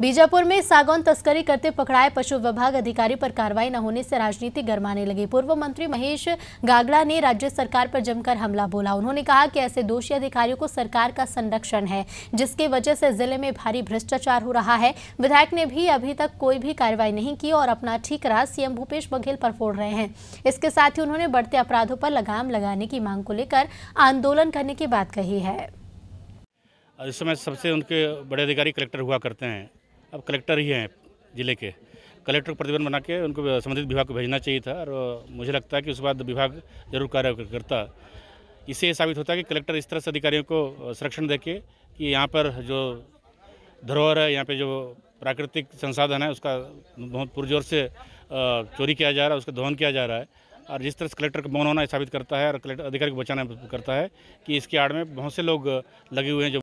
बीजापुर में सागौन तस्करी करते पकड़ाए पशु विभाग अधिकारी पर कार्रवाई न होने से राजनीति गरमाने लगी पूर्व मंत्री महेश गागड़ा ने राज्य सरकार पर जमकर हमला बोला उन्होंने कहा कि ऐसे दोषी अधिकारियों को सरकार का संरक्षण है जिसके वजह से जिले में भारी भ्रष्टाचार हो रहा है विधायक ने भी अभी तक कोई भी कार्रवाई नहीं की और अपना ठीकरा सीएम भूपेश बघेल पर फोड़ रहे हैं इसके साथ ही उन्होंने बढ़ते अपराधों पर लगाम लगाने की मांग को लेकर आंदोलन करने की बात कही है इस समय सबसे उनके बड़े अधिकारी कलेक्टर हुआ करते हैं अब कलेक्टर ही हैं ज़िले के कलेक्टर को प्रतिबंध बना के उनको संबंधित विभाग को भेजना चाहिए था और मुझे लगता है कि उसके बाद विभाग जरूर कार्य करता इससे साबित होता है कि कलेक्टर इस तरह से अधिकारियों को संरक्षण दे के कि यहाँ पर जो धरोहर है यहाँ पे जो प्राकृतिक संसाधन है उसका बहुत पुरजोर से चोरी किया जा रहा है उसका दोहन किया जा रहा है और जिस तरह से कलेक्टर का मौन होना साबित करता है और कलेक्टर अधिकारी को बचाना करता है कि इसके आड़ में बहुत से लोग लगे हुए हैं जो